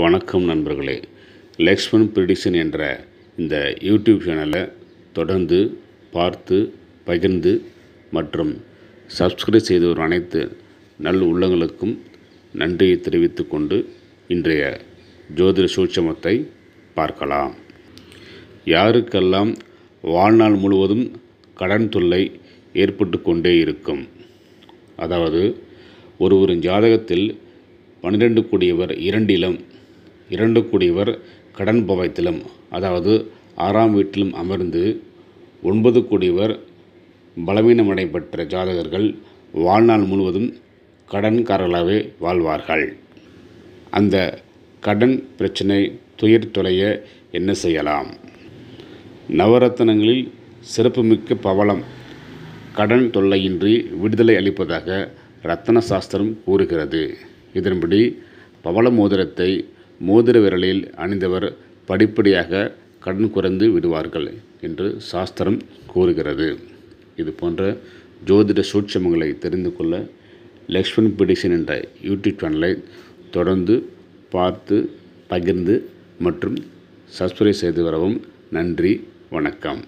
வணக்கம் நண்பர்களே லக்ஷ்மன் ப்ரிடிக்ஷன் என்ற இந்த யூடியூப் சேனலை தொடர்ந்து பார்த்து பகிர்ந்து மற்றும் சப்ஸ்கிரைப் செய்தவர் அனைத்து நல் உள்ளங்களுக்கும் நன்றியை தெரிவித்து கொண்டு இன்றைய ஜோதிட சூட்சமத்தை பார்க்கலாம் யாருக்கெல்லாம் வாழ்நாள் முழுவதும் கடன் தொல்லை ஏற்பட்டு கொண்டே இருக்கும் அதாவது ஒருவரின் ஜாதகத்தில் பன்னிரெண்டு கூடியவர் இரண்டிலும் இரண்டு கூடியவர் கடன் பவைத்திலும் அதாவது ஆறாம் வீட்டிலும் அமர்ந்து ஒன்பது கூடியவர் பலவீனமடைபெற்ற ஜாதகர்கள் வாழ்நாள் முழுவதும் கடன்காரர்களாகவே வாழ்வார்கள் அந்த கடன் பிரச்சனை துயர் தொலைய என்ன செய்யலாம் நவரத்தனங்களில் சிறப்புமிக்க பவளம் கடன் தொல்லையின்றி விடுதலை அளிப்பதாக ரத்தன சாஸ்திரம் கூறுகிறது இதன்படி பவள மோதிரத்தை மோதிர விரலில் அணிந்தவர் படிப்படியாக கடன் குறைந்து விடுவார்கள் என்று சாஸ்திரம் கூறுகிறது இது போன்ற ஜோதிட சூட்சமங்களை தெரிந்து கொள்ள லக்ஷ்மண் பிடிஷன் என்ற யூடியூப் சேனலை தொடர்ந்து பார்த்து பகிர்ந்து மற்றும் சப்ஸ்கிரைப் செய்து வரவும் நன்றி வணக்கம்